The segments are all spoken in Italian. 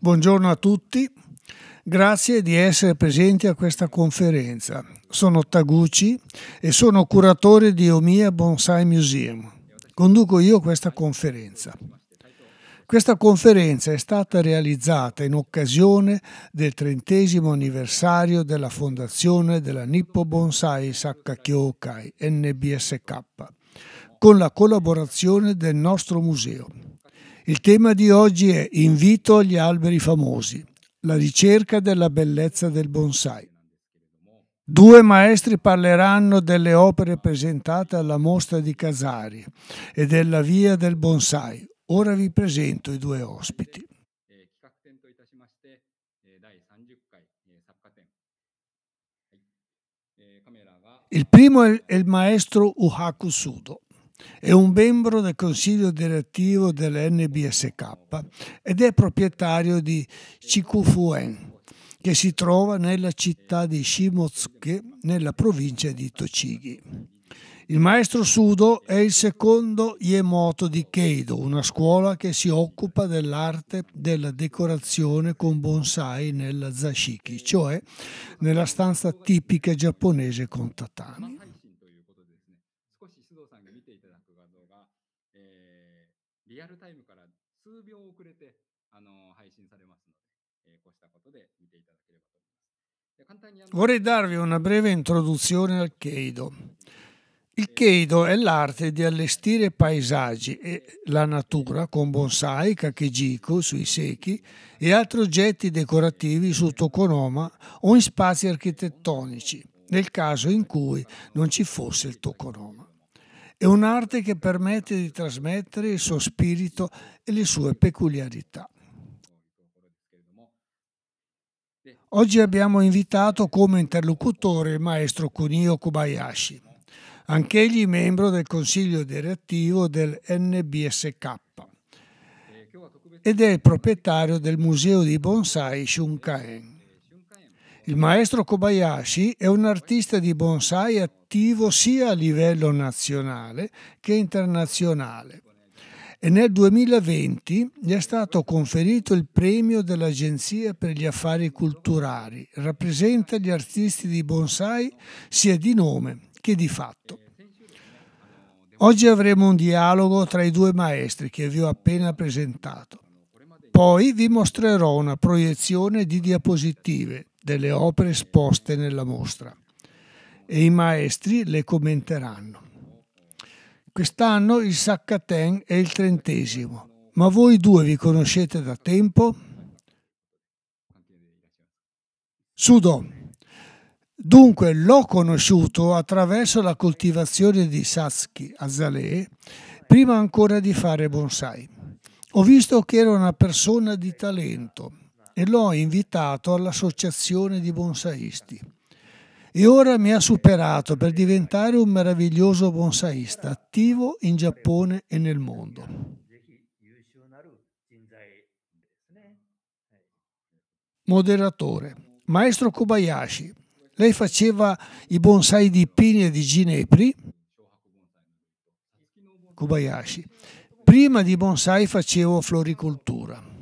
Buongiorno a tutti, grazie di essere presenti a questa conferenza. Sono Taguchi e sono curatore di Omiya Bonsai Museum. Conduco io questa conferenza. Questa conferenza è stata realizzata in occasione del trentesimo anniversario della fondazione della Nippo Bonsai Sakkakyokai NBSK con la collaborazione del nostro museo. Il tema di oggi è Invito agli alberi famosi, la ricerca della bellezza del bonsai. Due maestri parleranno delle opere presentate alla mostra di Casari e della via del bonsai. Ora vi presento i due ospiti. Il primo è il maestro Uhaku Sudo. È un membro del consiglio direttivo dell'NBSK ed è proprietario di Chikufuen, che si trova nella città di Shimotsuke, nella provincia di Tochigi. Il maestro Sudo è il secondo Yemoto di Keido, una scuola che si occupa dell'arte della decorazione con bonsai nella zashiki, cioè nella stanza tipica giapponese con tatami. タイムから数秒遅れて、あの配信されますので、eh, Vorrei darvi una breve introduzione al Keido. Il Keido è l'arte di allestire paesaggi e la natura con bonsai, kakejiko sui secchi e altri oggetti decorativi su tokonoma o in spazi architettonici, nel caso in cui non ci fosse il tokonoma. È un'arte che permette di trasmettere il suo spirito e le sue peculiarità. Oggi abbiamo invitato come interlocutore il maestro Kunio Kobayashi, anch'egli membro del consiglio direttivo del NBSK ed è il proprietario del museo di bonsai Shunkaen. Il maestro Kobayashi è un artista di bonsai attivo sia a livello nazionale che internazionale e nel 2020 gli è stato conferito il premio dell'Agenzia per gli Affari Culturali. Rappresenta gli artisti di bonsai sia di nome che di fatto. Oggi avremo un dialogo tra i due maestri che vi ho appena presentato. Poi vi mostrerò una proiezione di diapositive delle opere esposte nella mostra e i maestri le commenteranno. Quest'anno il Saccaten è il trentesimo, ma voi due vi conoscete da tempo? Sudo. Dunque l'ho conosciuto attraverso la coltivazione di Satsuki Azalee prima ancora di fare bonsai. Ho visto che era una persona di talento, e l'ho invitato all'associazione di bonsaisti. E ora mi ha superato per diventare un meraviglioso bonsaista attivo in Giappone e nel mondo. Moderatore, maestro Kobayashi, lei faceva i bonsai di pini e di ginepri? Kobayashi, prima di bonsai facevo floricoltura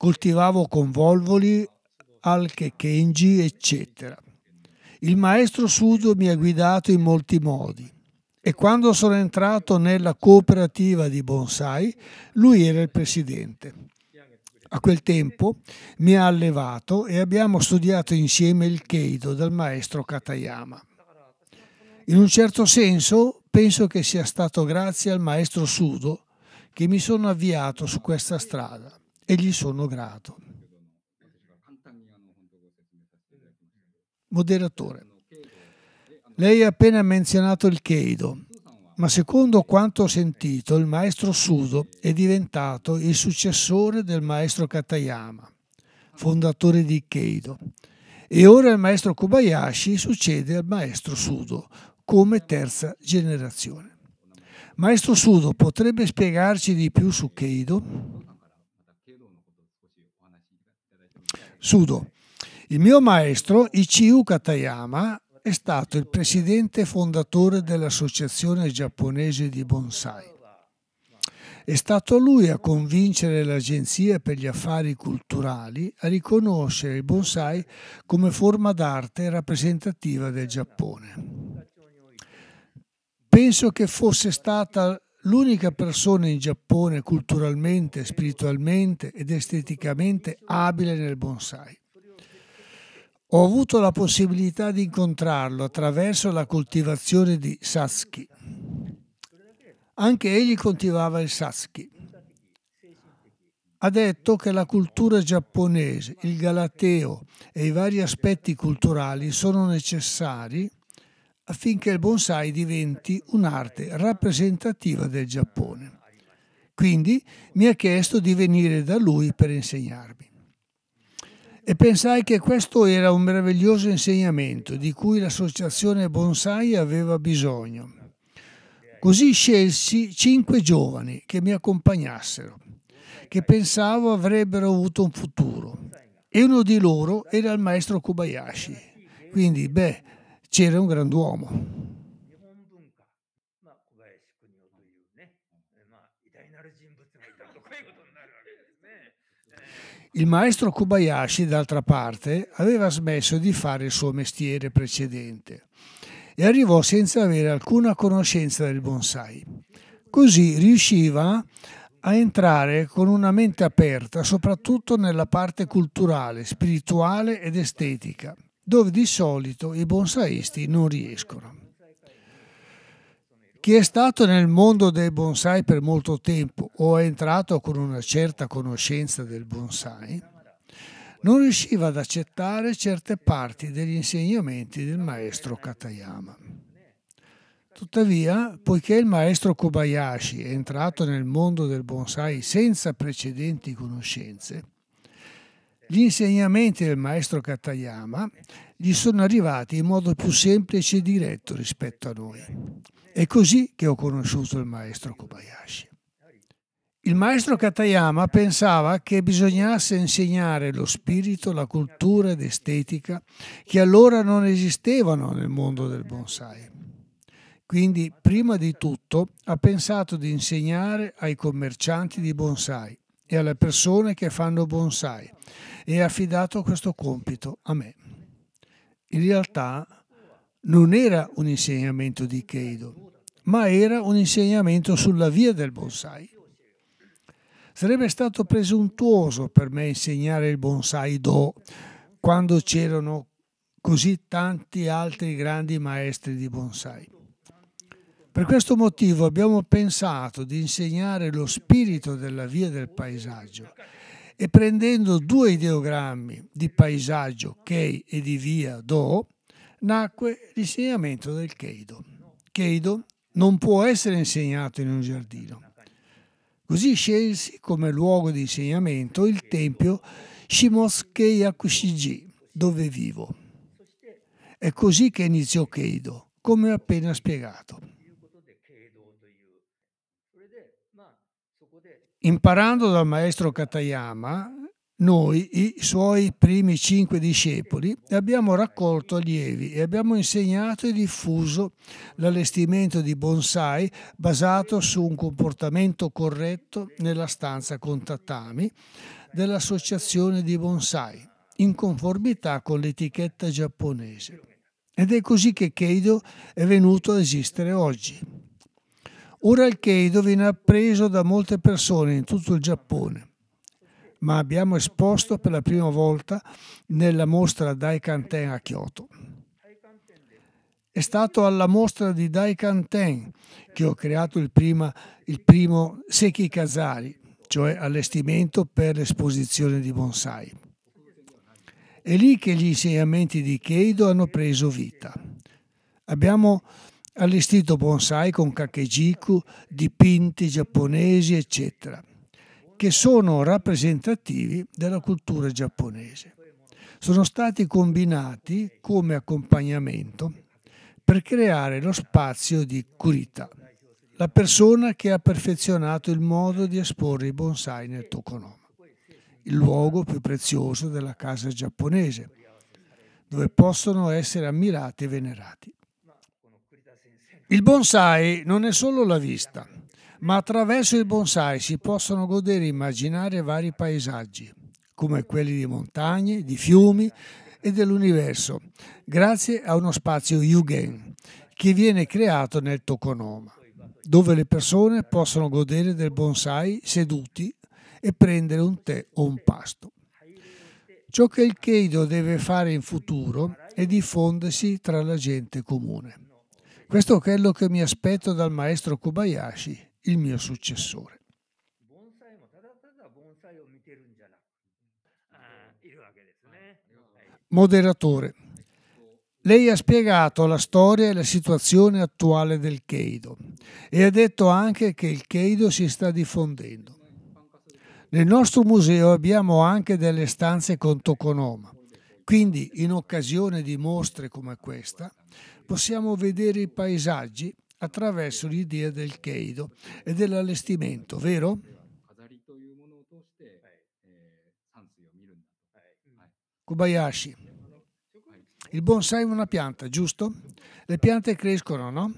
coltivavo convolvoli, alche kenji, eccetera. Il maestro Sudo mi ha guidato in molti modi e quando sono entrato nella cooperativa di bonsai, lui era il presidente. A quel tempo mi ha allevato e abbiamo studiato insieme il Keido dal maestro Katayama. In un certo senso penso che sia stato grazie al maestro Sudo che mi sono avviato su questa strada e gli sono grato. Moderatore, lei ha appena menzionato il Keido, ma secondo quanto ho sentito il maestro Sudo è diventato il successore del maestro Katayama, fondatore di Keido. E ora il maestro Kobayashi succede al maestro Sudo come terza generazione. Maestro Sudo potrebbe spiegarci di più su Keido? Sudo. Il mio maestro, Ichiu Katayama, è stato il presidente fondatore dell'Associazione giapponese di bonsai. È stato lui a convincere l'Agenzia per gli affari culturali a riconoscere il bonsai come forma d'arte rappresentativa del Giappone. Penso che fosse stata l'unica persona in Giappone culturalmente, spiritualmente ed esteticamente abile nel bonsai. Ho avuto la possibilità di incontrarlo attraverso la coltivazione di Satsuki. Anche egli coltivava il Satsuki. Ha detto che la cultura giapponese, il galateo e i vari aspetti culturali sono necessari affinché il bonsai diventi un'arte rappresentativa del Giappone. Quindi mi ha chiesto di venire da lui per insegnarmi. E pensai che questo era un meraviglioso insegnamento di cui l'associazione Bonsai aveva bisogno. Così scelsi cinque giovani che mi accompagnassero, che pensavo avrebbero avuto un futuro. E uno di loro era il maestro Kobayashi. Quindi, beh, c'era un grand'uomo. Il maestro Kobayashi, d'altra parte, aveva smesso di fare il suo mestiere precedente e arrivò senza avere alcuna conoscenza del bonsai. Così riusciva a entrare con una mente aperta soprattutto nella parte culturale, spirituale ed estetica dove di solito i bonsaisti non riescono. Chi è stato nel mondo dei bonsai per molto tempo o è entrato con una certa conoscenza del bonsai, non riusciva ad accettare certe parti degli insegnamenti del maestro Katayama. Tuttavia, poiché il maestro Kobayashi è entrato nel mondo del bonsai senza precedenti conoscenze, gli insegnamenti del maestro Katayama gli sono arrivati in modo più semplice e diretto rispetto a noi. È così che ho conosciuto il maestro Kobayashi. Il maestro Katayama pensava che bisognasse insegnare lo spirito, la cultura ed estetica che allora non esistevano nel mondo del bonsai. Quindi, prima di tutto, ha pensato di insegnare ai commercianti di bonsai, e alle persone che fanno bonsai e ha affidato questo compito a me. In realtà non era un insegnamento di Keido, ma era un insegnamento sulla via del bonsai. Sarebbe stato presuntuoso per me insegnare il bonsai do quando c'erano così tanti altri grandi maestri di bonsai. Per questo motivo abbiamo pensato di insegnare lo spirito della via del paesaggio e prendendo due ideogrammi di paesaggio Kei e di via Do, nacque l'insegnamento del Keido. Keido non può essere insegnato in un giardino. Così scelsi come luogo di insegnamento il tempio Shimoskei Akushiji, dove vivo. È così che iniziò Keido, come appena spiegato. Imparando dal maestro Katayama, noi, i suoi primi cinque discepoli, abbiamo raccolto allievi e abbiamo insegnato e diffuso l'allestimento di bonsai basato su un comportamento corretto nella stanza con tatami dell'associazione di bonsai, in conformità con l'etichetta giapponese. Ed è così che Keido è venuto a esistere oggi. Ora il Keido viene appreso da molte persone in tutto il Giappone, ma abbiamo esposto per la prima volta nella mostra Daikanten a Kyoto. È stato alla mostra di Daikanten che ho creato il, prima, il primo Seki Kazari, cioè allestimento per l'esposizione di bonsai. È lì che gli insegnamenti di Keido hanno preso vita. Abbiamo allestito bonsai con kakejiku, dipinti giapponesi, eccetera, che sono rappresentativi della cultura giapponese. Sono stati combinati come accompagnamento per creare lo spazio di Kurita, la persona che ha perfezionato il modo di esporre i bonsai nel Tokonoma, il luogo più prezioso della casa giapponese, dove possono essere ammirati e venerati. Il bonsai non è solo la vista, ma attraverso il bonsai si possono godere e immaginare vari paesaggi, come quelli di montagne, di fiumi e dell'universo, grazie a uno spazio Yugen che viene creato nel Tokonoma, dove le persone possono godere del bonsai seduti e prendere un tè o un pasto. Ciò che il Keido deve fare in futuro è diffondersi tra la gente comune. Questo è quello che mi aspetto dal maestro Kobayashi, il mio successore. Ah, eh? Moderatore, lei ha spiegato la storia e la situazione attuale del Keido e ha detto anche che il Keido si sta diffondendo. Nel nostro museo abbiamo anche delle stanze con Tokonoma, quindi in occasione di mostre come questa possiamo vedere i paesaggi attraverso l'idea del Keido e dell'allestimento, vero? Kobayashi. Il bonsai è una pianta, giusto? Le piante crescono, no?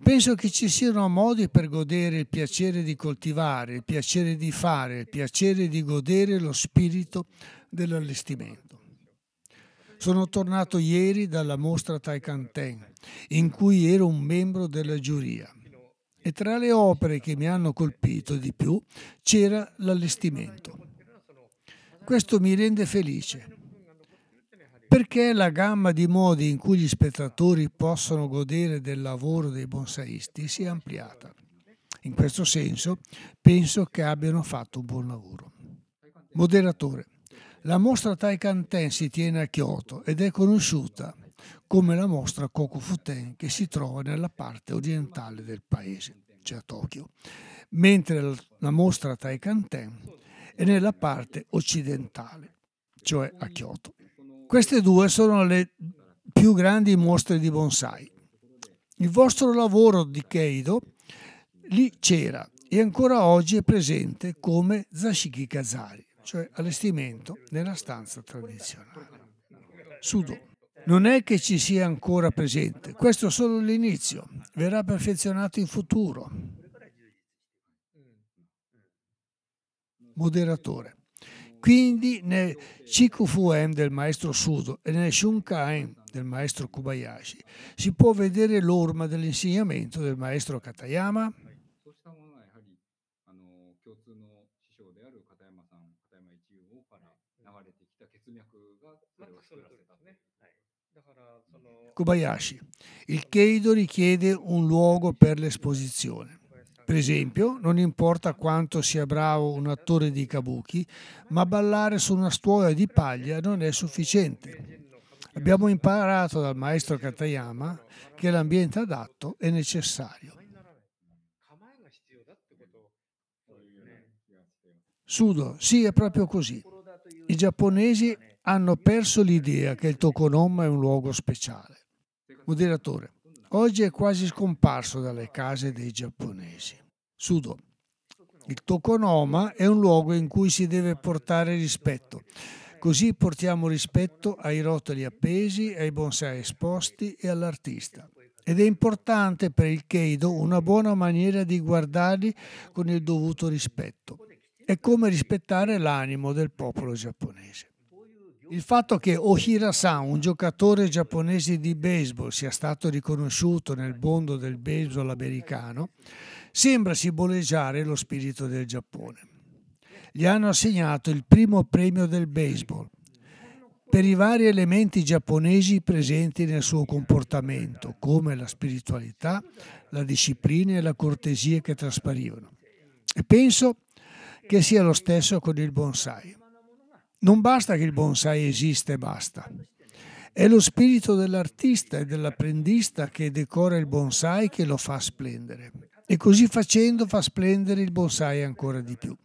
Penso che ci siano modi per godere il piacere di coltivare, il piacere di fare, il piacere di godere lo spirito dell'allestimento. Sono tornato ieri dalla mostra Taikanten, in cui ero un membro della giuria. E tra le opere che mi hanno colpito di più c'era l'allestimento. Questo mi rende felice, perché la gamma di modi in cui gli spettatori possono godere del lavoro dei bonsaisti si è ampliata. In questo senso penso che abbiano fatto un buon lavoro. Moderatore. La mostra Taikantén si tiene a Kyoto ed è conosciuta come la mostra Kokufuten che si trova nella parte orientale del paese, cioè a Tokyo, mentre la mostra Taikantén è nella parte occidentale, cioè a Kyoto. Queste due sono le più grandi mostre di bonsai. Il vostro lavoro di Keido lì c'era e ancora oggi è presente come Zashiki Kazari cioè allestimento nella stanza tradizionale. Sudo. Non è che ci sia ancora presente, questo è solo l'inizio, verrà perfezionato in futuro. Moderatore. Quindi nel Chikufuem del maestro Sudo e nel Shunkain del maestro Kubayashi si può vedere l'orma dell'insegnamento del maestro Katayama, Kobayashi. Il Keido richiede un luogo per l'esposizione. Per esempio, non importa quanto sia bravo un attore di kabuki, ma ballare su una stuoia di paglia non è sufficiente. Abbiamo imparato dal maestro Katayama che l'ambiente adatto è necessario. Sudo, sì, è proprio così. I giapponesi hanno perso l'idea che il Tokonoma è un luogo speciale. Moderatore, oggi è quasi scomparso dalle case dei giapponesi. Sudo. Il tokonoma è un luogo in cui si deve portare rispetto. Così portiamo rispetto ai rotoli appesi, ai bonsai esposti e all'artista. Ed è importante per il Keido una buona maniera di guardarli con il dovuto rispetto. È come rispettare l'animo del popolo giapponese. Il fatto che Ohira-san, un giocatore giapponese di baseball, sia stato riconosciuto nel mondo del baseball americano sembra simboleggiare lo spirito del Giappone. Gli hanno assegnato il primo premio del baseball per i vari elementi giapponesi presenti nel suo comportamento, come la spiritualità, la disciplina e la cortesia che trasparivano. E penso che sia lo stesso con il bonsai. Non basta che il bonsai esista e basta. È lo spirito dell'artista e dell'apprendista che decora il bonsai che lo fa splendere. E così facendo fa splendere il bonsai ancora di più.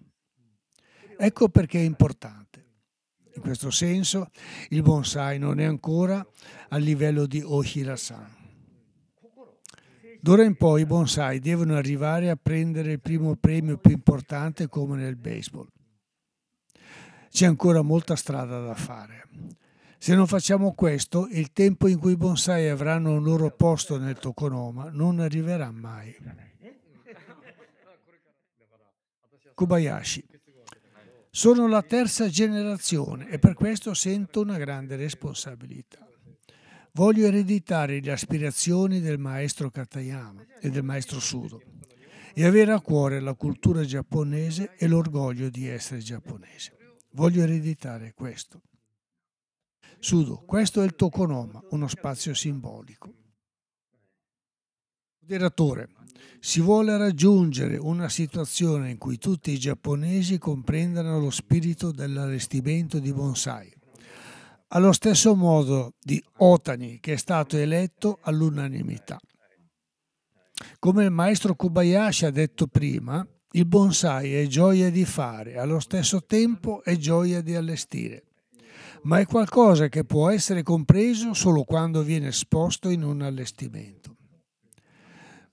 Ecco perché è importante. In questo senso il bonsai non è ancora al livello di Ohira-san. D'ora in poi i bonsai devono arrivare a prendere il primo premio più importante come nel baseball c'è ancora molta strada da fare. Se non facciamo questo, il tempo in cui i bonsai avranno un loro posto nel tokonoma non arriverà mai. Kobayashi. Sono la terza generazione e per questo sento una grande responsabilità. Voglio ereditare le aspirazioni del maestro Katayama e del maestro Sudo e avere a cuore la cultura giapponese e l'orgoglio di essere giapponese. Voglio ereditare questo. Sudo, questo è il tokonoma, uno spazio simbolico. Moderatore, si vuole raggiungere una situazione in cui tutti i giapponesi comprendano lo spirito dell'allestimento di bonsai. Allo stesso modo di Otani, che è stato eletto all'unanimità. Come il maestro Kobayashi ha detto prima, il bonsai è gioia di fare, allo stesso tempo è gioia di allestire, ma è qualcosa che può essere compreso solo quando viene esposto in un allestimento.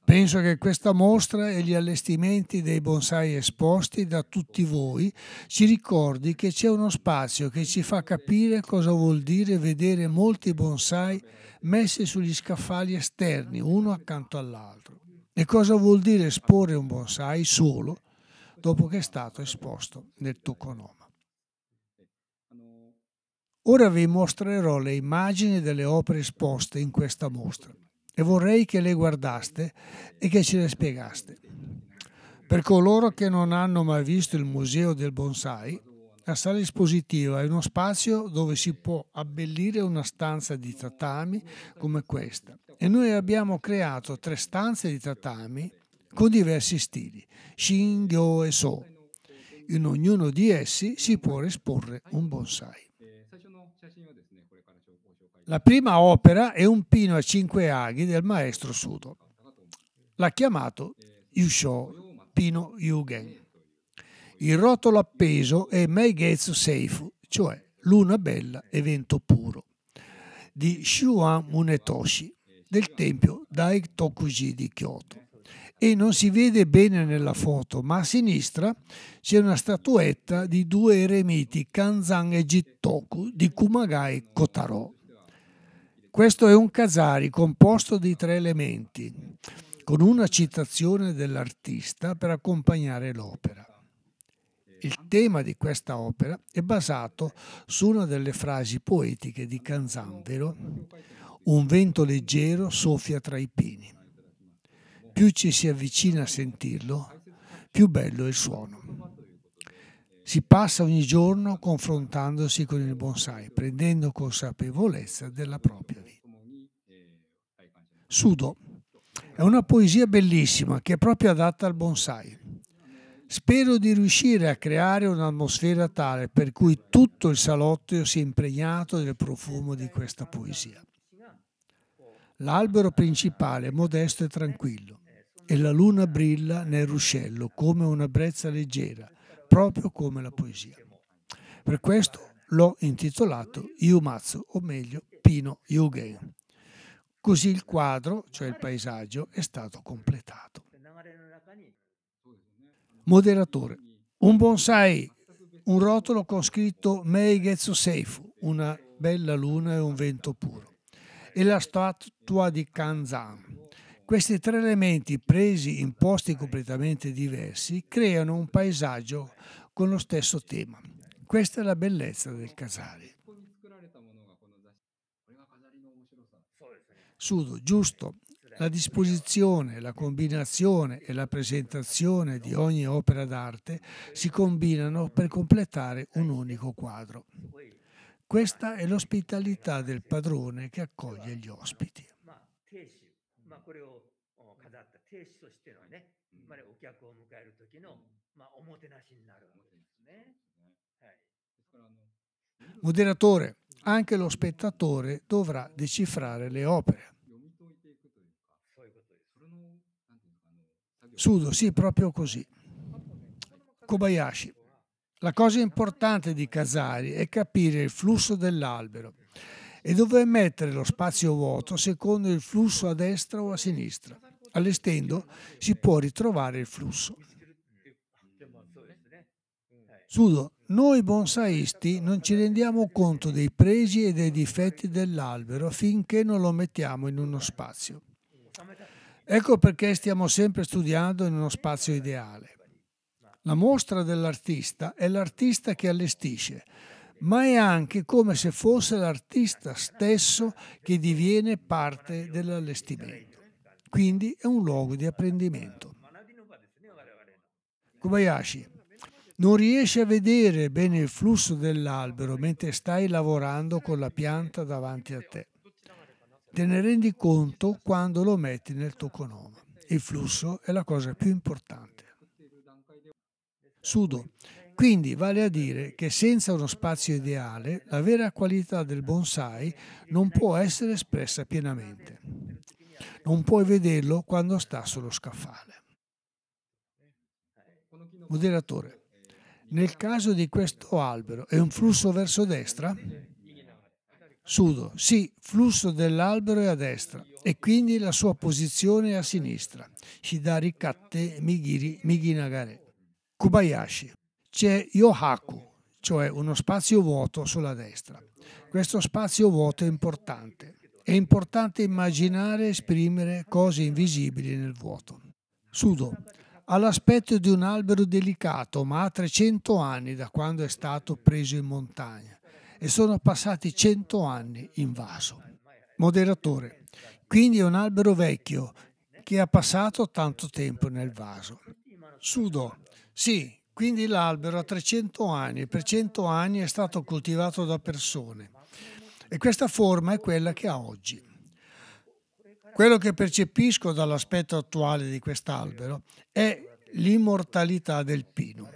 Penso che questa mostra e gli allestimenti dei bonsai esposti da tutti voi ci ricordi che c'è uno spazio che ci fa capire cosa vuol dire vedere molti bonsai messi sugli scaffali esterni, uno accanto all'altro. E cosa vuol dire esporre un bonsai solo dopo che è stato esposto nel Tokonoma? Ora vi mostrerò le immagini delle opere esposte in questa mostra e vorrei che le guardaste e che ce le spiegaste. Per coloro che non hanno mai visto il Museo del Bonsai, la sala espositiva è uno spazio dove si può abbellire una stanza di tatami come questa e noi abbiamo creato tre stanze di tatami con diversi stili, Shin, Gyo e So. In ognuno di essi si può esporre un bonsai. La prima opera è un pino a cinque aghi del maestro Sudo. L'ha chiamato Yusho Pino Yugen il rotolo appeso è May Gates Safe, cioè Luna Bella e Vento Puro, di Shuan Munetoshi, del tempio Dai Tokuji di Kyoto. E non si vede bene nella foto, ma a sinistra c'è una statuetta di due eremiti Kanzan e Jittoku di Kumagai Kotaro. Questo è un kazari composto di tre elementi, con una citazione dell'artista per accompagnare l'opera. Il tema di questa opera è basato su una delle frasi poetiche di Canzambero, Un vento leggero soffia tra i pini. Più ci si avvicina a sentirlo, più bello è il suono. Si passa ogni giorno confrontandosi con il bonsai, prendendo consapevolezza della propria vita. Sudo è una poesia bellissima che è proprio adatta al bonsai. Spero di riuscire a creare un'atmosfera tale per cui tutto il salotto sia impregnato del profumo di questa poesia. L'albero principale è modesto e tranquillo e la luna brilla nel ruscello come una brezza leggera, proprio come la poesia. Per questo l'ho intitolato Iumazzo, o meglio Pino Yugen. Così il quadro, cioè il paesaggio, è stato completato. Moderatore. Un bonsai, un rotolo con scritto Meigetsu Seifu, una bella luna e un vento puro. E la statua di Kanzan. Questi tre elementi, presi in posti completamente diversi, creano un paesaggio con lo stesso tema. Questa è la bellezza del casale. Sudo, giusto. La disposizione, la combinazione e la presentazione di ogni opera d'arte si combinano per completare un unico quadro. Questa è l'ospitalità del padrone che accoglie gli ospiti. Moderatore, anche lo spettatore dovrà decifrare le opere. Sudo, sì, proprio così. Kobayashi. La cosa importante di Casari è capire il flusso dell'albero e dove mettere lo spazio vuoto secondo il flusso a destra o a sinistra. Allestendo si può ritrovare il flusso. Sudo, noi bonsaisti non ci rendiamo conto dei pregi e dei difetti dell'albero finché non lo mettiamo in uno spazio. Ecco perché stiamo sempre studiando in uno spazio ideale. La mostra dell'artista è l'artista che allestisce, ma è anche come se fosse l'artista stesso che diviene parte dell'allestimento. Quindi è un luogo di apprendimento. Kobayashi non riesci a vedere bene il flusso dell'albero mentre stai lavorando con la pianta davanti a te te ne rendi conto quando lo metti nel tuo conoma. Il flusso è la cosa più importante. Sudo. Quindi vale a dire che senza uno spazio ideale la vera qualità del bonsai non può essere espressa pienamente. Non puoi vederlo quando sta sullo scaffale. Moderatore. Nel caso di questo albero è un flusso verso destra? Sudo, sì, flusso dell'albero è a destra e quindi la sua posizione è a sinistra. Shidari Katte Migiri Miginagare. Kubayashi. C'è Yohaku, cioè uno spazio vuoto sulla destra. Questo spazio vuoto è importante. È importante immaginare e esprimere cose invisibili nel vuoto. Sudo ha l'aspetto di un albero delicato, ma ha 300 anni da quando è stato preso in montagna e sono passati cento anni in vaso. Moderatore, quindi è un albero vecchio che ha passato tanto tempo nel vaso. Sudo, sì, quindi l'albero ha 300 anni e per 100 anni è stato coltivato da persone e questa forma è quella che ha oggi. Quello che percepisco dall'aspetto attuale di quest'albero è l'immortalità del pino.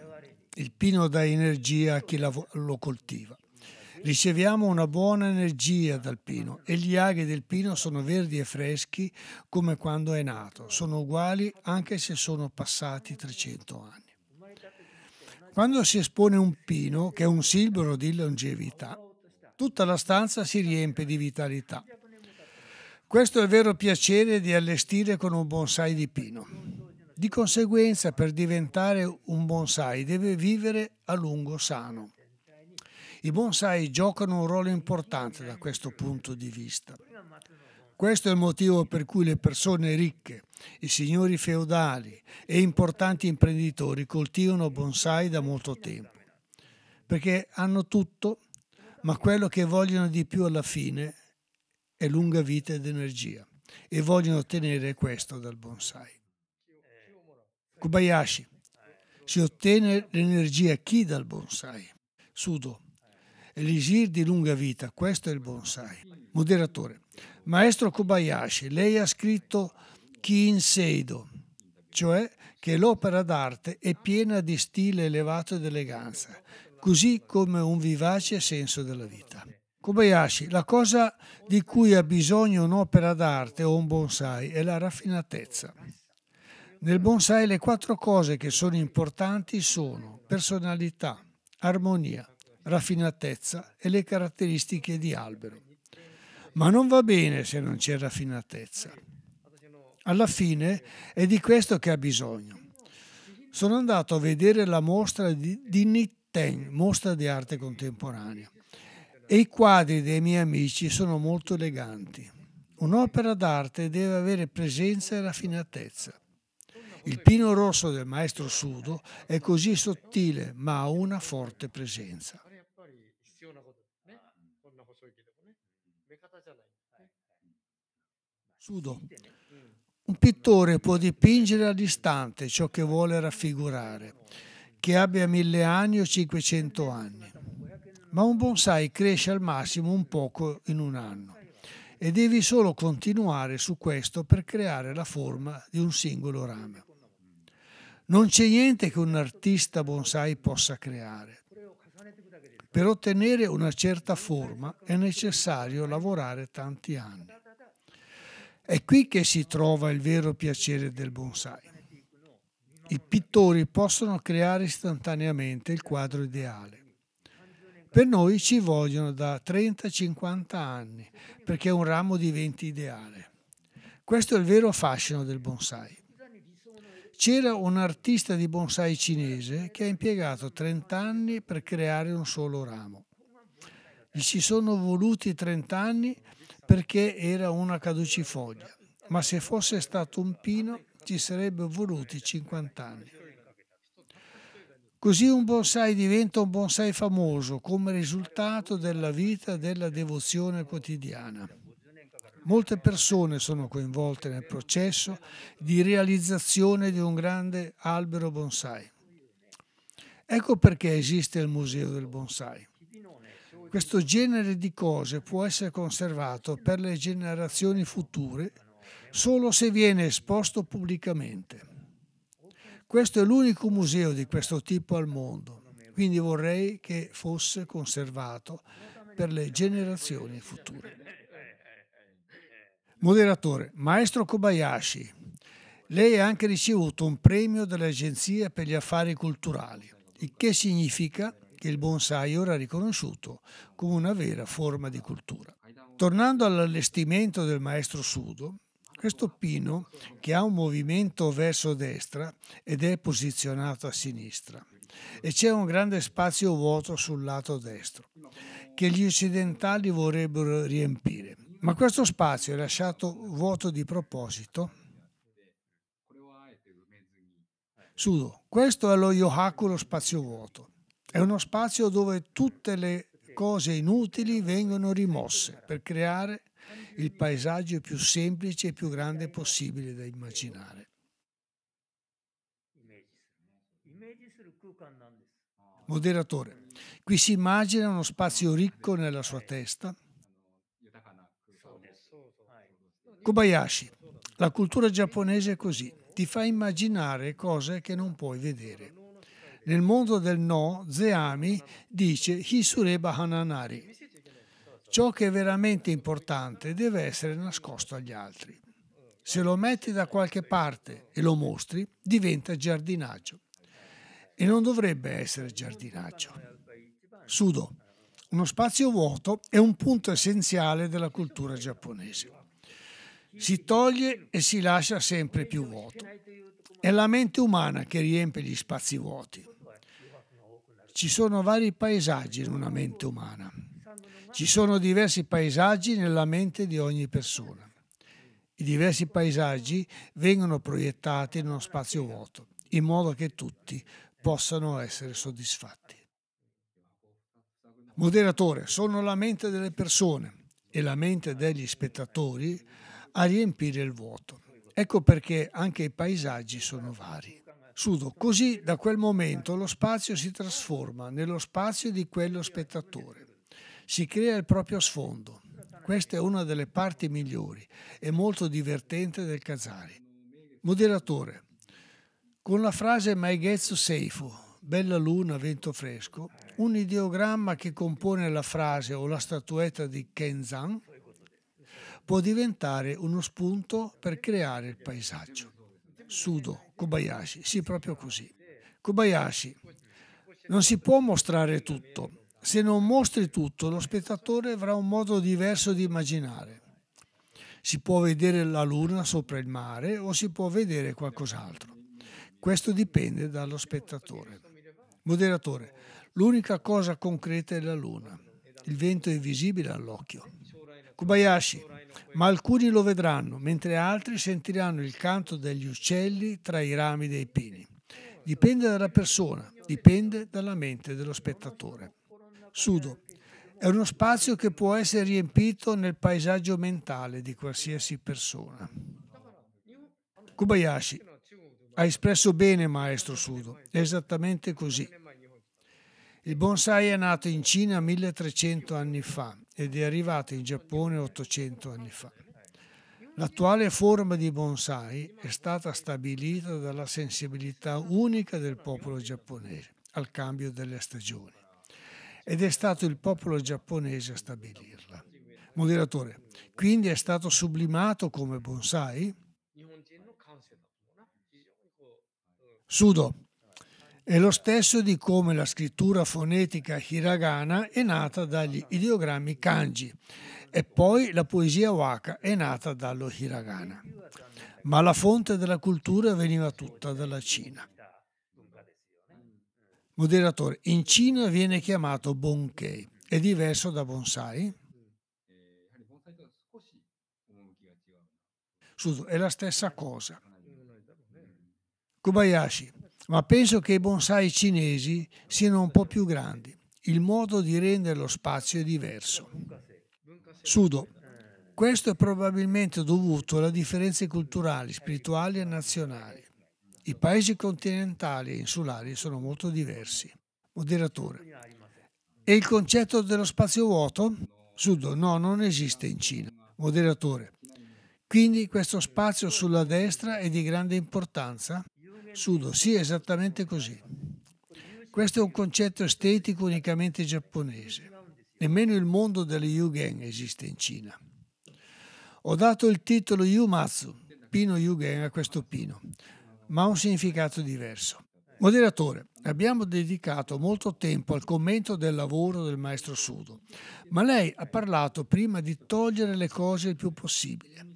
Il pino dà energia a chi lo coltiva. Riceviamo una buona energia dal pino e gli aghi del pino sono verdi e freschi come quando è nato, sono uguali anche se sono passati 300 anni. Quando si espone un pino, che è un silbero di longevità, tutta la stanza si riempie di vitalità. Questo è il vero piacere di allestire con un bonsai di pino. Di conseguenza, per diventare un bonsai deve vivere a lungo sano. I bonsai giocano un ruolo importante da questo punto di vista. Questo è il motivo per cui le persone ricche, i signori feudali e importanti imprenditori coltivano bonsai da molto tempo, perché hanno tutto, ma quello che vogliono di più alla fine è lunga vita ed energia e vogliono ottenere questo dal bonsai. Kobayashi, si ottiene l'energia chi dal bonsai? Sudo, elisir di lunga vita, questo è il bonsai. Moderatore, maestro Kobayashi, lei ha scritto Kinseido, cioè che l'opera d'arte è piena di stile elevato ed eleganza, così come un vivace senso della vita. Kobayashi, la cosa di cui ha bisogno un'opera d'arte o un bonsai è la raffinatezza. Nel bonsai le quattro cose che sono importanti sono personalità, armonia, raffinatezza e le caratteristiche di albero. Ma non va bene se non c'è raffinatezza. Alla fine è di questo che ha bisogno. Sono andato a vedere la mostra di, di Nitten, mostra di arte contemporanea, e i quadri dei miei amici sono molto eleganti. Un'opera d'arte deve avere presenza e raffinatezza. Il pino rosso del maestro Sudo è così sottile ma ha una forte presenza. Sudo. Mm. Un pittore può dipingere a distante ciò che vuole raffigurare, che abbia mille anni o 500 anni. Ma un bonsai cresce al massimo un poco in un anno e devi solo continuare su questo per creare la forma di un singolo rame. Non c'è niente che un artista bonsai possa creare. Per ottenere una certa forma è necessario lavorare tanti anni. È qui che si trova il vero piacere del bonsai. I pittori possono creare istantaneamente il quadro ideale. Per noi ci vogliono da 30-50 anni perché un ramo diventi ideale. Questo è il vero fascino del bonsai. C'era un artista di bonsai cinese che ha impiegato 30 anni per creare un solo ramo. Gli ci sono voluti 30 anni perché era una caducifoglia, ma se fosse stato un pino ci sarebbero voluti 50 anni. Così un bonsai diventa un bonsai famoso come risultato della vita e della devozione quotidiana. Molte persone sono coinvolte nel processo di realizzazione di un grande albero bonsai. Ecco perché esiste il Museo del Bonsai. Questo genere di cose può essere conservato per le generazioni future solo se viene esposto pubblicamente. Questo è l'unico museo di questo tipo al mondo, quindi vorrei che fosse conservato per le generazioni future. Moderatore, maestro Kobayashi, lei ha anche ricevuto un premio dall'Agenzia per gli Affari Culturali, il che significa che il bonsai ora riconosciuto come una vera forma di cultura. Tornando all'allestimento del maestro Sudo, questo pino che ha un movimento verso destra ed è posizionato a sinistra e c'è un grande spazio vuoto sul lato destro che gli occidentali vorrebbero riempire. Ma questo spazio è lasciato vuoto di proposito. Sudo, questo è lo yohaku, lo spazio vuoto. È uno spazio dove tutte le cose inutili vengono rimosse per creare il paesaggio più semplice e più grande possibile da immaginare. Moderatore, qui si immagina uno spazio ricco nella sua testa. Kobayashi, la cultura giapponese è così, ti fa immaginare cose che non puoi vedere. Nel mondo del no, Zeami dice Hisureba Hananari. Ciò che è veramente importante deve essere nascosto agli altri. Se lo metti da qualche parte e lo mostri, diventa giardinaggio. E non dovrebbe essere giardinaggio. Sudo. Uno spazio vuoto è un punto essenziale della cultura giapponese. Si toglie e si lascia sempre più vuoto. È la mente umana che riempie gli spazi vuoti. Ci sono vari paesaggi in una mente umana. Ci sono diversi paesaggi nella mente di ogni persona. I diversi paesaggi vengono proiettati in uno spazio vuoto, in modo che tutti possano essere soddisfatti. Moderatore, sono la mente delle persone e la mente degli spettatori a riempire il vuoto. Ecco perché anche i paesaggi sono vari. Sudo. Così da quel momento lo spazio si trasforma nello spazio di quello spettatore. Si crea il proprio sfondo. Questa è una delle parti migliori e molto divertente del Kazari. Moderatore. Con la frase Maighezzo Seifo, bella luna, vento fresco, un ideogramma che compone la frase o la statuetta di Kenzan può diventare uno spunto per creare il paesaggio. Sudo, Kobayashi, sì, proprio così. Kobayashi, non si può mostrare tutto. Se non mostri tutto, lo spettatore avrà un modo diverso di immaginare. Si può vedere la luna sopra il mare o si può vedere qualcos'altro. Questo dipende dallo spettatore. Moderatore, l'unica cosa concreta è la luna. Il vento è visibile all'occhio. Kobayashi, ma alcuni lo vedranno, mentre altri sentiranno il canto degli uccelli tra i rami dei pini. Dipende dalla persona, dipende dalla mente dello spettatore. Sudo. È uno spazio che può essere riempito nel paesaggio mentale di qualsiasi persona. Kubayashi. Ha espresso bene, maestro Sudo. È esattamente così. Il bonsai è nato in Cina 1300 anni fa ed è arrivata in Giappone 800 anni fa. L'attuale forma di bonsai è stata stabilita dalla sensibilità unica del popolo giapponese al cambio delle stagioni ed è stato il popolo giapponese a stabilirla. Moderatore, quindi è stato sublimato come bonsai? Sudo, è lo stesso di come la scrittura fonetica hiragana è nata dagli ideogrammi kanji e poi la poesia waka è nata dallo hiragana. Ma la fonte della cultura veniva tutta dalla Cina. Moderatore, in Cina viene chiamato bonkei. È diverso da bonsai? è la stessa cosa. Kobayashi, ma penso che i bonsai cinesi siano un po' più grandi. Il modo di rendere lo spazio è diverso. Sudo. Questo è probabilmente dovuto alle differenze culturali, spirituali e nazionali. I paesi continentali e insulari sono molto diversi. Moderatore. E il concetto dello spazio vuoto? Sudo, no, non esiste in Cina. Moderatore. Quindi questo spazio sulla destra è di grande importanza? Sudo, sì, esattamente così. Questo è un concetto estetico unicamente giapponese. Nemmeno il mondo delle Yugen esiste in Cina. Ho dato il titolo Yumatsu, Pino Yugen, a questo pino, ma ha un significato diverso. Moderatore, abbiamo dedicato molto tempo al commento del lavoro del maestro Sudo, ma lei ha parlato prima di togliere le cose il più possibile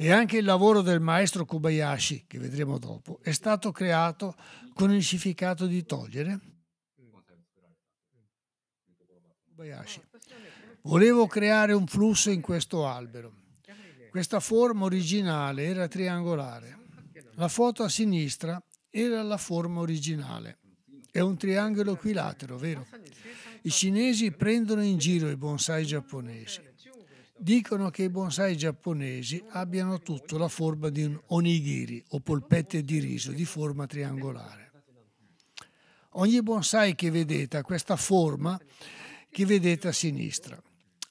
e anche il lavoro del maestro Kobayashi, che vedremo dopo, è stato creato con il significato di togliere. Kobayashi. Volevo creare un flusso in questo albero. Questa forma originale era triangolare. La foto a sinistra era la forma originale. È un triangolo equilatero, vero? I cinesi prendono in giro i bonsai giapponesi. Dicono che i bonsai giapponesi abbiano tutto la forma di un onigiri o polpette di riso di forma triangolare. Ogni bonsai che vedete ha questa forma che vedete a sinistra.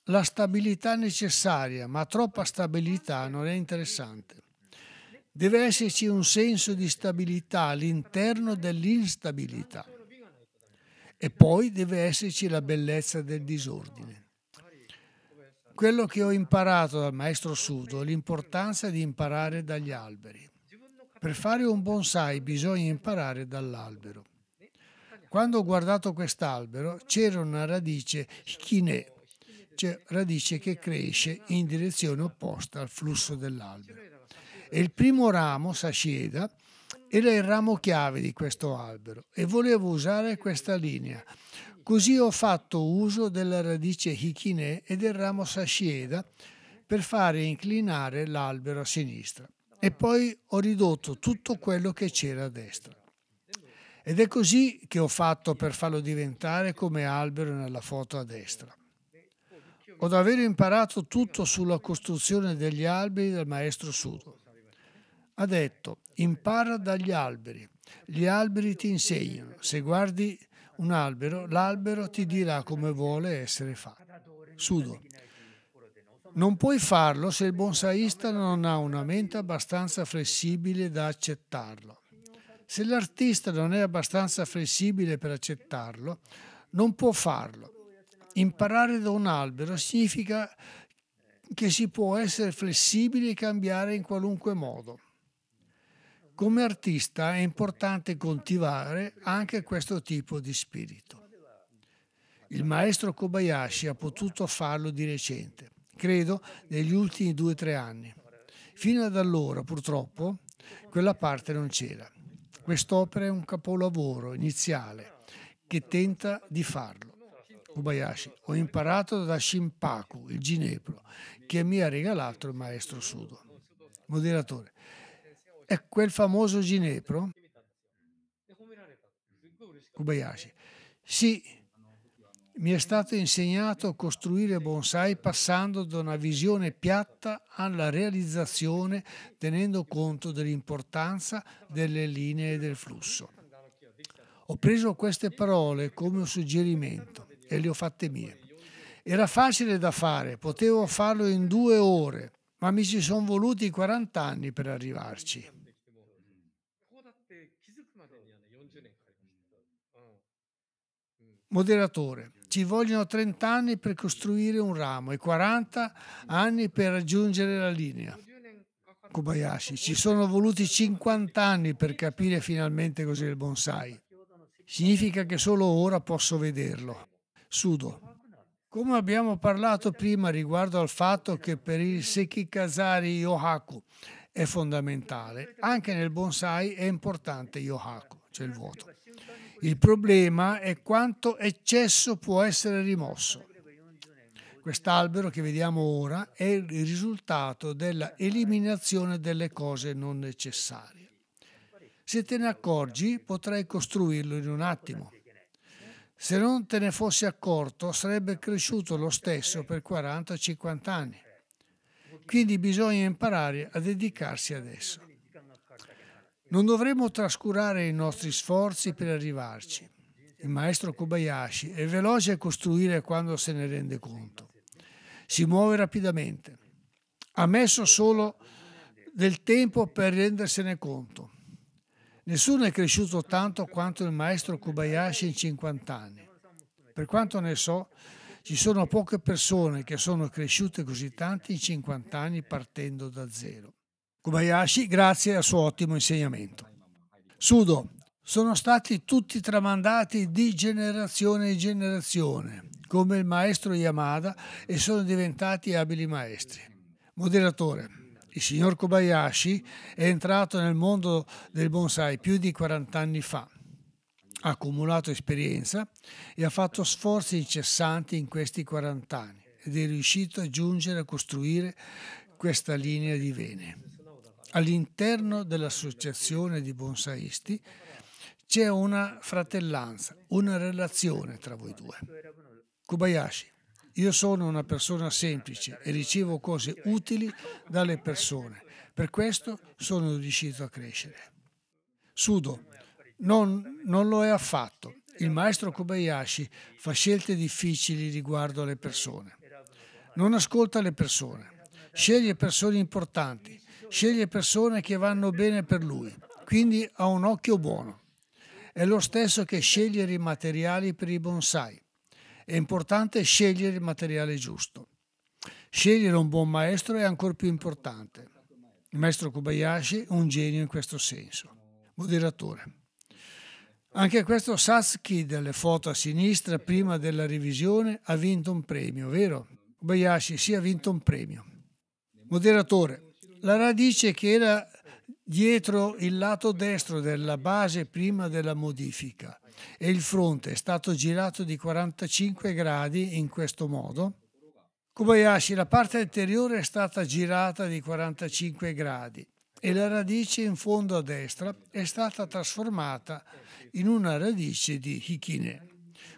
La stabilità necessaria, ma troppa stabilità non è interessante. Deve esserci un senso di stabilità all'interno dell'instabilità. E poi deve esserci la bellezza del disordine. Quello che ho imparato dal maestro Sudo è l'importanza di imparare dagli alberi. Per fare un bonsai bisogna imparare dall'albero. Quando ho guardato quest'albero c'era una radice chinè, cioè radice che cresce in direzione opposta al flusso dell'albero. E il primo ramo, Sashieda, era il ramo chiave di questo albero e volevo usare questa linea Così ho fatto uso della radice Hikine e del ramo Sashieda per fare inclinare l'albero a sinistra e poi ho ridotto tutto quello che c'era a destra. Ed è così che ho fatto per farlo diventare come albero nella foto a destra. Ho davvero imparato tutto sulla costruzione degli alberi dal maestro Sudo. Ha detto, impara dagli alberi, gli alberi ti insegnano, se guardi un albero, l'albero ti dirà come vuole essere fatto. Sudo. Non puoi farlo se il bonsaista non ha una mente abbastanza flessibile da accettarlo. Se l'artista non è abbastanza flessibile per accettarlo, non può farlo. Imparare da un albero significa che si può essere flessibili e cambiare in qualunque modo. Come artista è importante coltivare anche questo tipo di spirito. Il maestro Kobayashi ha potuto farlo di recente, credo negli ultimi due o tre anni. Fino ad allora, purtroppo, quella parte non c'era. Quest'opera è un capolavoro iniziale che tenta di farlo. Kobayashi, ho imparato da Shimpaku, il ginepro, che mi ha regalato il maestro Sudo. Moderatore, è quel famoso ginepro Kubayashi Sì, mi è stato insegnato a costruire bonsai passando da una visione piatta alla realizzazione tenendo conto dell'importanza delle linee del flusso. Ho preso queste parole come un suggerimento e le ho fatte mie. Era facile da fare, potevo farlo in due ore, ma mi ci sono voluti 40 anni per arrivarci. Moderatore. Ci vogliono 30 anni per costruire un ramo e 40 anni per raggiungere la linea. Kobayashi, ci sono voluti 50 anni per capire finalmente cos'è il bonsai. Significa che solo ora posso vederlo. Sudo. Come abbiamo parlato prima riguardo al fatto che per il Sekikazari Yohaku è fondamentale, anche nel bonsai è importante Yohaku, cioè il vuoto. Il problema è quanto eccesso può essere rimosso. Quest'albero che vediamo ora è il risultato della eliminazione delle cose non necessarie. Se te ne accorgi potrai costruirlo in un attimo. Se non te ne fossi accorto sarebbe cresciuto lo stesso per 40-50 anni. Quindi bisogna imparare a dedicarsi adesso. Non dovremmo trascurare i nostri sforzi per arrivarci. Il maestro Kobayashi è veloce a costruire quando se ne rende conto. Si muove rapidamente. Ha messo solo del tempo per rendersene conto. Nessuno è cresciuto tanto quanto il maestro Kobayashi in 50 anni. Per quanto ne so, ci sono poche persone che sono cresciute così tanti in 50 anni partendo da zero. Kobayashi grazie al suo ottimo insegnamento. Sudo, sono stati tutti tramandati di generazione in generazione, come il maestro Yamada, e sono diventati abili maestri. Moderatore, il signor Kobayashi è entrato nel mondo del bonsai più di 40 anni fa. Ha accumulato esperienza e ha fatto sforzi incessanti in questi 40 anni ed è riuscito a giungere a costruire questa linea di vene all'interno dell'associazione di bonsaisti c'è una fratellanza, una relazione tra voi due. Kubayashi, io sono una persona semplice e ricevo cose utili dalle persone. Per questo sono riuscito a crescere. Sudo, non, non lo è affatto. Il maestro Kobayashi fa scelte difficili riguardo alle persone. Non ascolta le persone, sceglie persone importanti, Sceglie persone che vanno bene per lui, quindi ha un occhio buono. È lo stesso che scegliere i materiali per i bonsai. È importante scegliere il materiale giusto. Scegliere un buon maestro è ancora più importante. Il maestro Kobayashi è un genio in questo senso. Moderatore. Anche questo Satsuki delle foto a sinistra prima della revisione ha vinto un premio, vero? Kobayashi sì ha vinto un premio. Moderatore, la radice che era dietro il lato destro della base prima della modifica e il fronte è stato girato di 45 gradi in questo modo. Kobayashi, la parte anteriore è stata girata di 45 gradi e la radice in fondo a destra è stata trasformata in una radice di Hikine,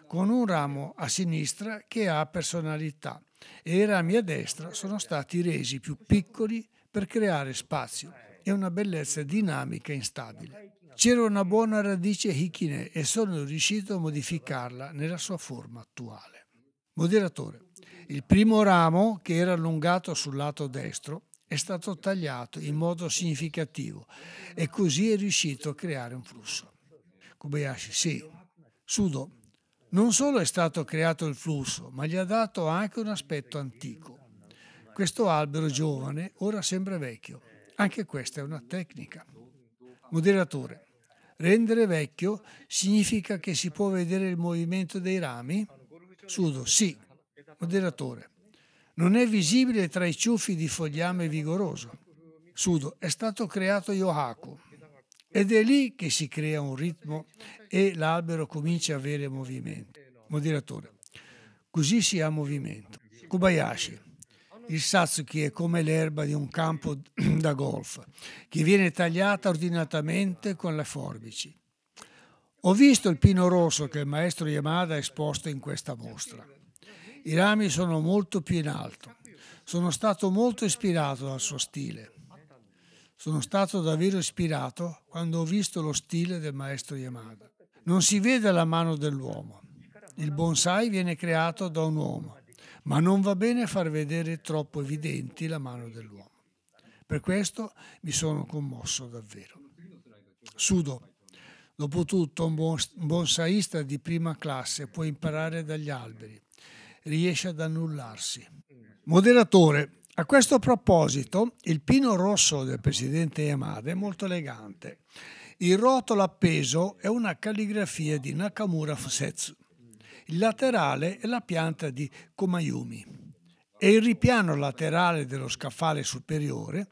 con un ramo a sinistra che ha personalità e i rami a destra sono stati resi più piccoli per creare spazio e una bellezza dinamica e instabile. C'era una buona radice Hikine e sono riuscito a modificarla nella sua forma attuale. Moderatore, il primo ramo, che era allungato sul lato destro, è stato tagliato in modo significativo e così è riuscito a creare un flusso. Kobayashi, sì. Sudo, non solo è stato creato il flusso, ma gli ha dato anche un aspetto antico. Questo albero giovane ora sembra vecchio. Anche questa è una tecnica. Moderatore, rendere vecchio significa che si può vedere il movimento dei rami? Sudo, sì. Moderatore, non è visibile tra i ciuffi di fogliame vigoroso. Sudo, è stato creato Yohaku. Ed è lì che si crea un ritmo e l'albero comincia a avere movimento. Moderatore, così si ha movimento. Kobayashi, il Satsuki è come l'erba di un campo da golf, che viene tagliata ordinatamente con le forbici. Ho visto il pino rosso che il maestro Yamada ha esposto in questa mostra. I rami sono molto più in alto. Sono stato molto ispirato dal suo stile. Sono stato davvero ispirato quando ho visto lo stile del maestro Yamada. Non si vede la mano dell'uomo. Il bonsai viene creato da un uomo ma non va bene far vedere troppo evidenti la mano dell'uomo. Per questo mi sono commosso davvero. Sudo. Dopotutto un, buon, bonsaista di prima classe può imparare dagli alberi, riesce ad annullarsi. Moderatore, a questo proposito, il pino rosso del presidente Yamada è molto elegante. Il rotolo appeso è una calligrafia di Nakamura Fusetsu. Il laterale è la pianta di Komayumi e il ripiano laterale dello scaffale superiore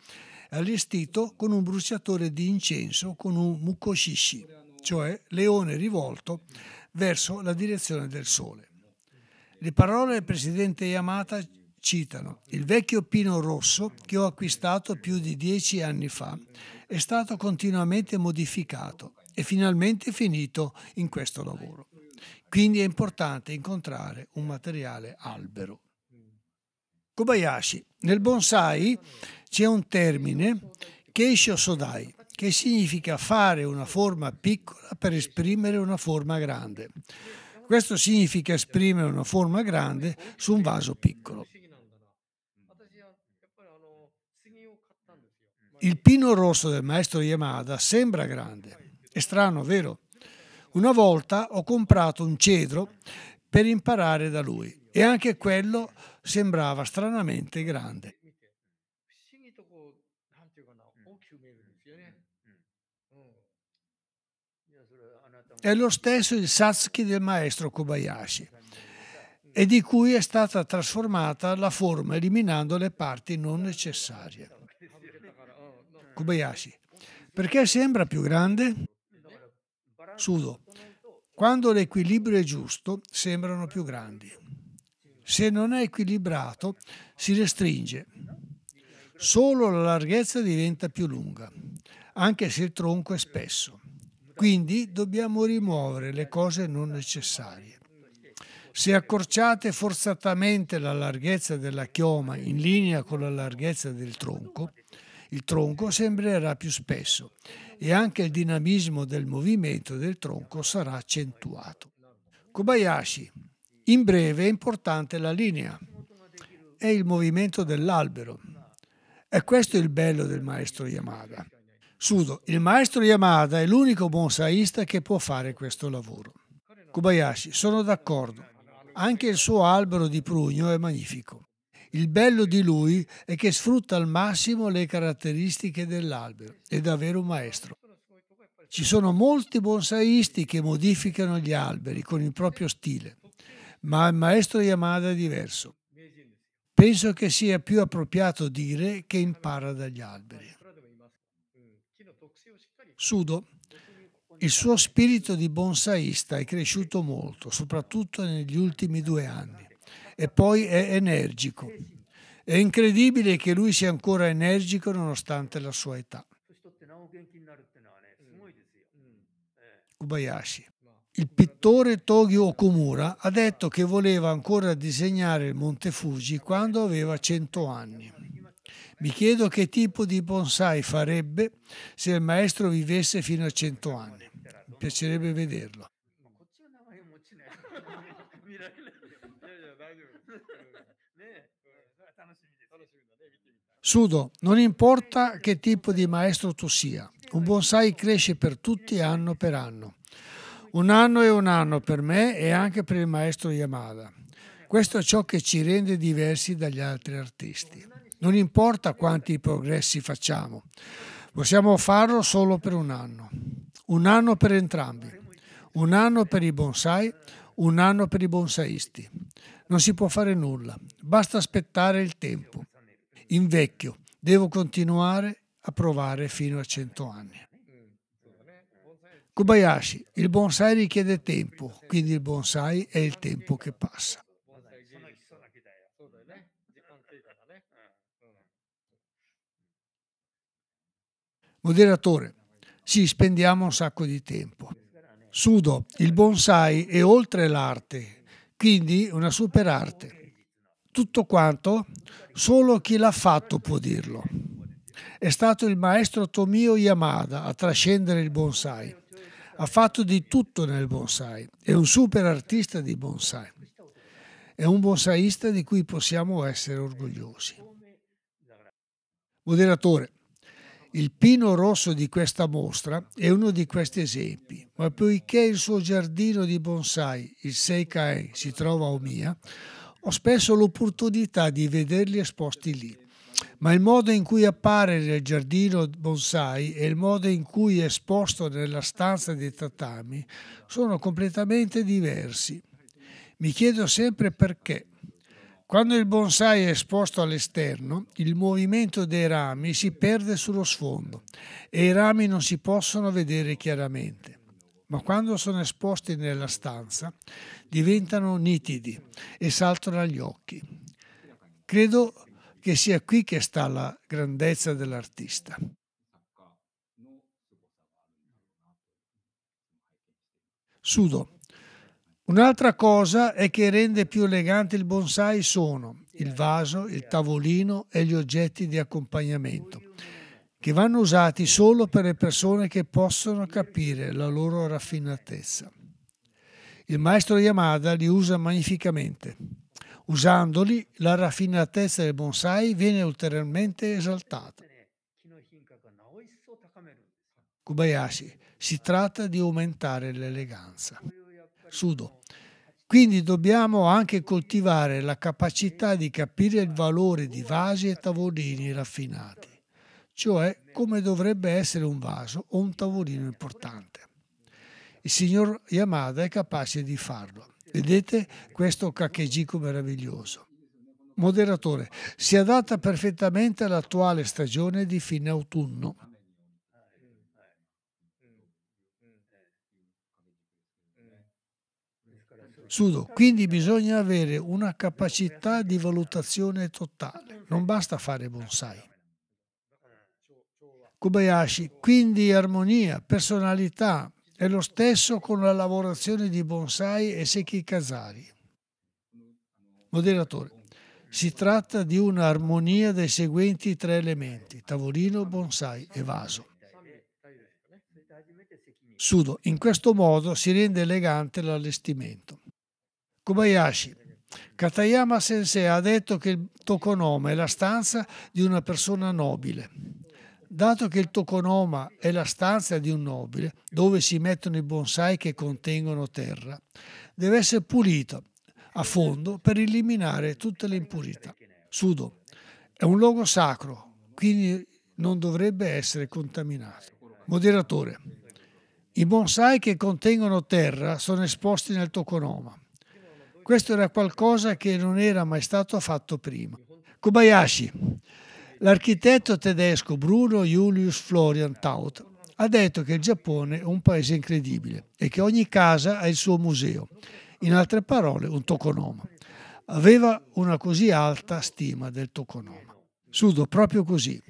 è allestito con un bruciatore di incenso con un mukoshishi, cioè leone rivolto verso la direzione del sole. Le parole del presidente Yamata citano il vecchio pino rosso che ho acquistato più di dieci anni fa è stato continuamente modificato e finalmente finito in questo lavoro. Quindi è importante incontrare un materiale albero. Kobayashi, nel bonsai c'è un termine, keisho sodai, che significa fare una forma piccola per esprimere una forma grande. Questo significa esprimere una forma grande su un vaso piccolo. Il pino rosso del maestro Yamada sembra grande. È strano, vero? Una volta ho comprato un cedro per imparare da lui e anche quello sembrava stranamente grande. È lo stesso il Satsuki del maestro Kobayashi e di cui è stata trasformata la forma eliminando le parti non necessarie. Kobayashi, perché sembra più grande? sudo. Quando l'equilibrio è giusto, sembrano più grandi. Se non è equilibrato, si restringe. Solo la larghezza diventa più lunga, anche se il tronco è spesso. Quindi dobbiamo rimuovere le cose non necessarie. Se accorciate forzatamente la larghezza della chioma in linea con la larghezza del tronco, il tronco sembrerà più spesso e anche il dinamismo del movimento del tronco sarà accentuato. Kobayashi. In breve è importante la linea e il movimento dell'albero. E questo è il bello del maestro Yamada. Sudo, il maestro Yamada è l'unico bonsaista che può fare questo lavoro. Kobayashi, sono d'accordo. Anche il suo albero di prugno è magnifico. Il bello di lui è che sfrutta al massimo le caratteristiche dell'albero, è davvero un maestro. Ci sono molti bonsaisti che modificano gli alberi con il proprio stile, ma il maestro Yamada è diverso. Penso che sia più appropriato dire che impara dagli alberi. Sudo. Il suo spirito di bonsaista è cresciuto molto, soprattutto negli ultimi due anni e poi è energico. È incredibile che lui sia ancora energico nonostante la sua età. Kubayashi. Il pittore Togi Okumura ha detto che voleva ancora disegnare il Monte Fuji quando aveva 100 anni. Mi chiedo che tipo di bonsai farebbe se il maestro vivesse fino a 100 anni. Mi piacerebbe vederlo. Sudo, non importa che tipo di maestro tu sia, un bonsai cresce per tutti anno per anno. Un anno è un anno per me e anche per il maestro Yamada. Questo è ciò che ci rende diversi dagli altri artisti. Non importa quanti progressi facciamo, possiamo farlo solo per un anno. Un anno per entrambi, un anno per i bonsai, un anno per i bonsaisti. Non si può fare nulla, basta aspettare il tempo invecchio, devo continuare a provare fino a 100 anni. Kobayashi, il bonsai richiede tempo, quindi il bonsai è il tempo che passa. Moderatore, sì, spendiamo un sacco di tempo. Sudo, il bonsai è oltre l'arte, quindi una superarte tutto quanto solo chi l'ha fatto può dirlo. È stato il maestro Tomio Yamada a trascendere il bonsai. Ha fatto di tutto nel bonsai. È un super artista di bonsai. È un bonsaista di cui possiamo essere orgogliosi. Moderatore, il pino rosso di questa mostra è uno di questi esempi, ma poiché il suo giardino di bonsai, il Seikai, si trova a Omiya, ho spesso l'opportunità di vederli esposti lì ma il modo in cui appare nel giardino bonsai e il modo in cui è esposto nella stanza dei tatami sono completamente diversi. Mi chiedo sempre perché. Quando il bonsai è esposto all'esterno, il movimento dei rami si perde sullo sfondo e i rami non si possono vedere chiaramente. Ma quando sono esposti nella stanza, diventano nitidi e saltano agli occhi. Credo che sia qui che sta la grandezza dell'artista. Sudo. Un'altra cosa è che rende più elegante il bonsai sono il vaso, il tavolino e gli oggetti di accompagnamento, che vanno usati solo per le persone che possono capire la loro raffinatezza. Il maestro Yamada li usa magnificamente. Usandoli, la raffinatezza del bonsai viene ulteriormente esaltata. Kubayashi, si tratta di aumentare l'eleganza. Sudo. Quindi dobbiamo anche coltivare la capacità di capire il valore di vasi e tavolini raffinati, cioè come dovrebbe essere un vaso o un tavolino importante. Il signor Yamada è capace di farlo. Vedete questo kakejiku meraviglioso. Moderatore, si adatta perfettamente all'attuale stagione di fine autunno. Sudo, quindi bisogna avere una capacità di valutazione totale, non basta fare bonsai. Kobayashi, quindi armonia, personalità, è lo stesso con la lavorazione di bonsai e secchi casari. Moderatore. Si tratta di un'armonia dei seguenti tre elementi, tavolino, bonsai e vaso. Sudo. In questo modo si rende elegante l'allestimento. Kobayashi. Katayama Sensei ha detto che il tokonoma è la stanza di una persona nobile. Dato che il tokonoma è la stanza di un nobile, dove si mettono i bonsai che contengono terra, deve essere pulito a fondo per eliminare tutte le impurità. Sudo è un luogo sacro, quindi non dovrebbe essere contaminato. Moderatore, i bonsai che contengono terra sono esposti nel tokonoma. Questo era qualcosa che non era mai stato fatto prima. Kobayashi, L'architetto tedesco Bruno Julius Florian Taut ha detto che il Giappone è un paese incredibile e che ogni casa ha il suo museo, in altre parole un tokonoma. Aveva una così alta stima del tokonoma. Sudo proprio così.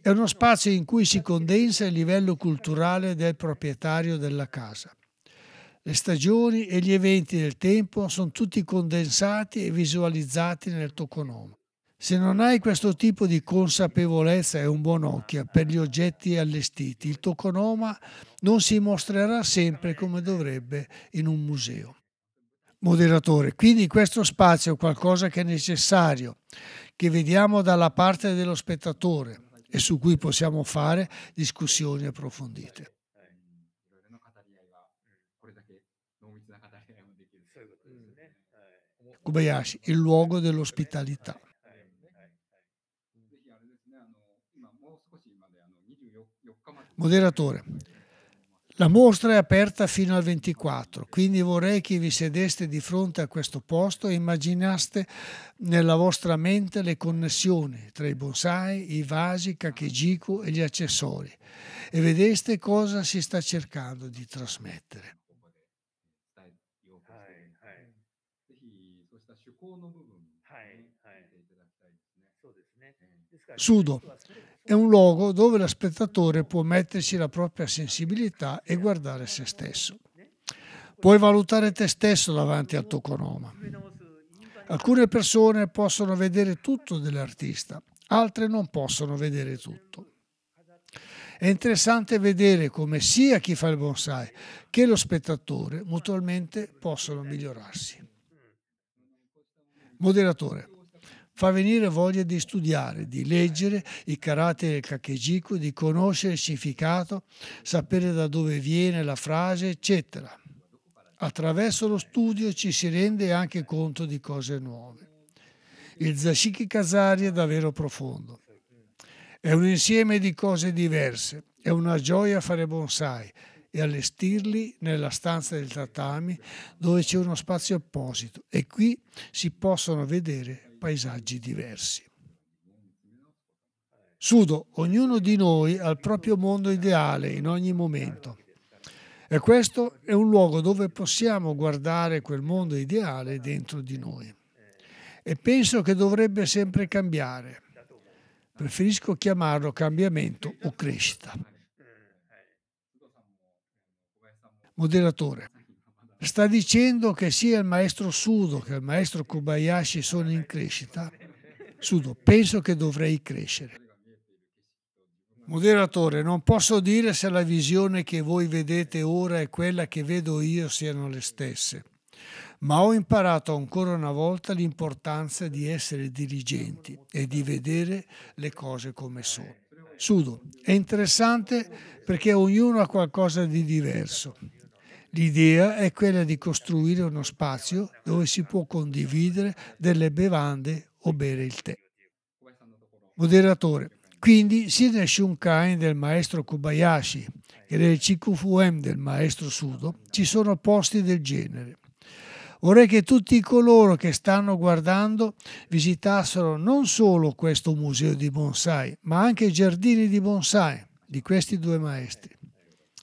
È uno spazio in cui si condensa il livello culturale del proprietario della casa. Le stagioni e gli eventi del tempo sono tutti condensati e visualizzati nel tokonoma. Se non hai questo tipo di consapevolezza e un buon occhio per gli oggetti allestiti, il toconoma non si mostrerà sempre come dovrebbe in un museo. Moderatore, quindi questo spazio è qualcosa che è necessario, che vediamo dalla parte dello spettatore e su cui possiamo fare discussioni approfondite. Kobayashi, il luogo dell'ospitalità. Moderatore, la mostra è aperta fino al 24, quindi vorrei che vi sedeste di fronte a questo posto e immaginaste nella vostra mente le connessioni tra i bonsai, i vasi, Kakejiku e gli accessori e vedeste cosa si sta cercando di trasmettere. Sudo, è un luogo dove lo spettatore può metterci la propria sensibilità e guardare se stesso. Puoi valutare te stesso davanti al tuo conoma. Alcune persone possono vedere tutto dell'artista, altre non possono vedere tutto. È interessante vedere come sia chi fa il bonsai che lo spettatore mutualmente possono migliorarsi. Moderatore fa venire voglia di studiare, di leggere i caratteri del kakejiku, di conoscere il significato, sapere da dove viene la frase, eccetera. Attraverso lo studio ci si rende anche conto di cose nuove. Il Zashiki kazari è davvero profondo. È un insieme di cose diverse, è una gioia fare bonsai e allestirli nella stanza del tatami dove c'è uno spazio apposito e qui si possono vedere paesaggi diversi. Sudo, ognuno di noi ha il proprio mondo ideale in ogni momento. E questo è un luogo dove possiamo guardare quel mondo ideale dentro di noi. E penso che dovrebbe sempre cambiare. Preferisco chiamarlo cambiamento o crescita. Moderatore sta dicendo che sia il maestro Sudo che il maestro Kobayashi sono in crescita. Sudo, penso che dovrei crescere. Moderatore, non posso dire se la visione che voi vedete ora e quella che vedo io siano le stesse, ma ho imparato ancora una volta l'importanza di essere dirigenti e di vedere le cose come sono. Sudo, è interessante perché ognuno ha qualcosa di diverso. L'idea è quella di costruire uno spazio dove si può condividere delle bevande o bere il tè. Moderatore. Quindi sia nel Shunkain del maestro Kobayashi che nel CQFUM del maestro Sudo ci sono posti del genere. Vorrei che tutti coloro che stanno guardando visitassero non solo questo museo di bonsai, ma anche i giardini di bonsai di questi due maestri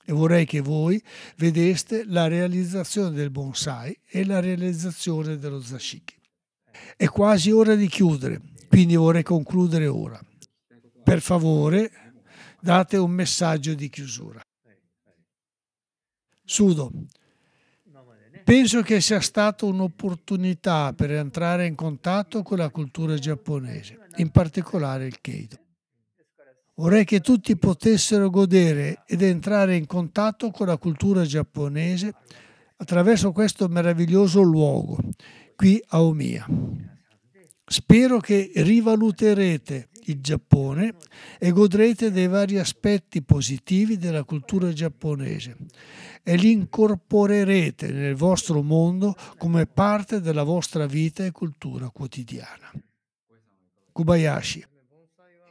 e vorrei che voi vedeste la realizzazione del bonsai e la realizzazione dello zashiki. È quasi ora di chiudere, quindi vorrei concludere ora. Per favore, date un messaggio di chiusura. Sudo, penso che sia stata un'opportunità per entrare in contatto con la cultura giapponese, in particolare il Keido. Vorrei che tutti potessero godere ed entrare in contatto con la cultura giapponese attraverso questo meraviglioso luogo, qui a Omiya. Spero che rivaluterete il Giappone e godrete dei vari aspetti positivi della cultura giapponese e li incorporerete nel vostro mondo come parte della vostra vita e cultura quotidiana. Kobayashi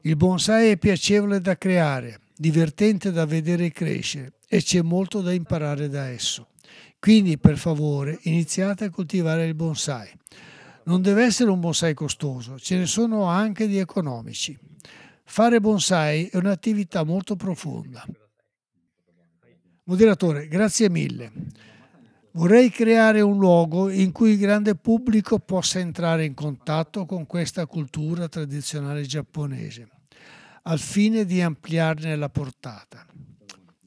il bonsai è piacevole da creare, divertente da vedere crescere e c'è molto da imparare da esso. Quindi, per favore, iniziate a coltivare il bonsai. Non deve essere un bonsai costoso, ce ne sono anche di economici. Fare bonsai è un'attività molto profonda. Moderatore, grazie mille. Vorrei creare un luogo in cui il grande pubblico possa entrare in contatto con questa cultura tradizionale giapponese al fine di ampliarne la portata.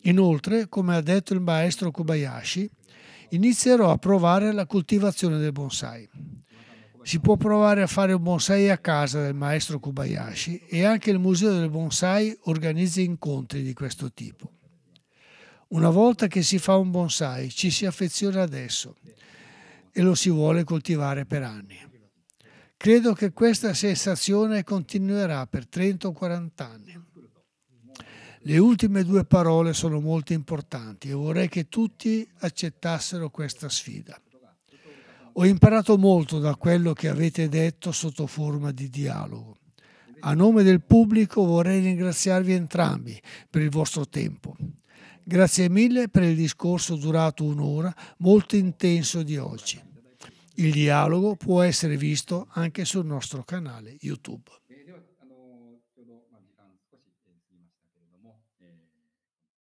Inoltre, come ha detto il maestro Kobayashi, inizierò a provare la coltivazione del bonsai. Si può provare a fare un bonsai a casa del maestro Kobayashi e anche il Museo del Bonsai organizza incontri di questo tipo. Una volta che si fa un bonsai ci si affeziona adesso e lo si vuole coltivare per anni. Credo che questa sensazione continuerà per 30 o 40 anni. Le ultime due parole sono molto importanti e vorrei che tutti accettassero questa sfida. Ho imparato molto da quello che avete detto sotto forma di dialogo. A nome del pubblico vorrei ringraziarvi entrambi per il vostro tempo. Grazie mille per il discorso durato un'ora, molto intenso di oggi. Il dialogo può essere visto anche sul nostro canale YouTube.